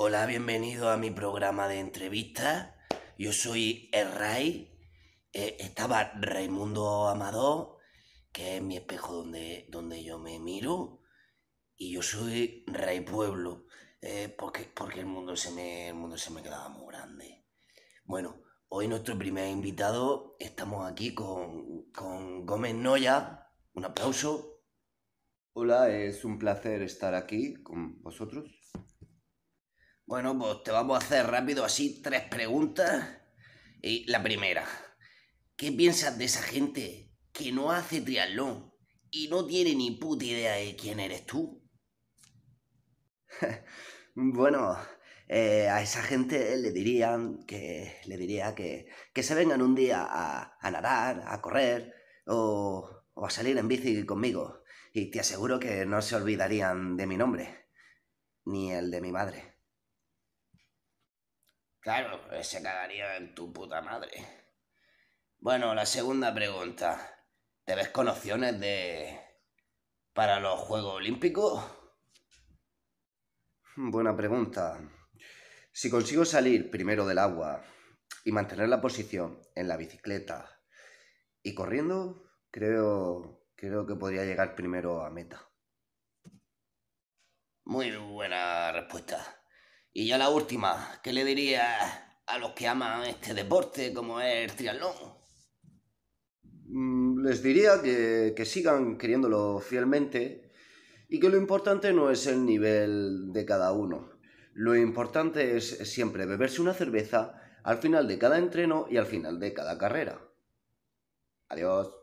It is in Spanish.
Hola, bienvenido a mi programa de entrevistas. Yo soy el rey eh, estaba Raimundo Amador, que es mi espejo donde, donde yo me miro. Y yo soy Rey Pueblo, eh, porque, porque el, mundo se me, el mundo se me quedaba muy grande. Bueno, hoy nuestro primer invitado, estamos aquí con, con Gómez Noya. Un aplauso. Hola, es un placer estar aquí con vosotros. Bueno, pues te vamos a hacer rápido así tres preguntas. Y la primera, ¿qué piensas de esa gente que no hace triatlón y no tiene ni puta idea de quién eres tú? bueno, eh, a esa gente le dirían que le diría que, que se vengan un día a, a nadar, a correr o, o a salir en bici conmigo. Y te aseguro que no se olvidarían de mi nombre, ni el de mi madre. Claro, se cagaría en tu puta madre. Bueno, la segunda pregunta. ¿Te ves con opciones de... para los Juegos Olímpicos? Buena pregunta. Si consigo salir primero del agua y mantener la posición en la bicicleta y corriendo, creo, creo que podría llegar primero a meta. Muy buena respuesta. Y ya la última, ¿qué le diría a los que aman este deporte como es el triatlón? Mm, les diría que, que sigan queriéndolo fielmente y que lo importante no es el nivel de cada uno. Lo importante es siempre beberse una cerveza al final de cada entreno y al final de cada carrera. Adiós.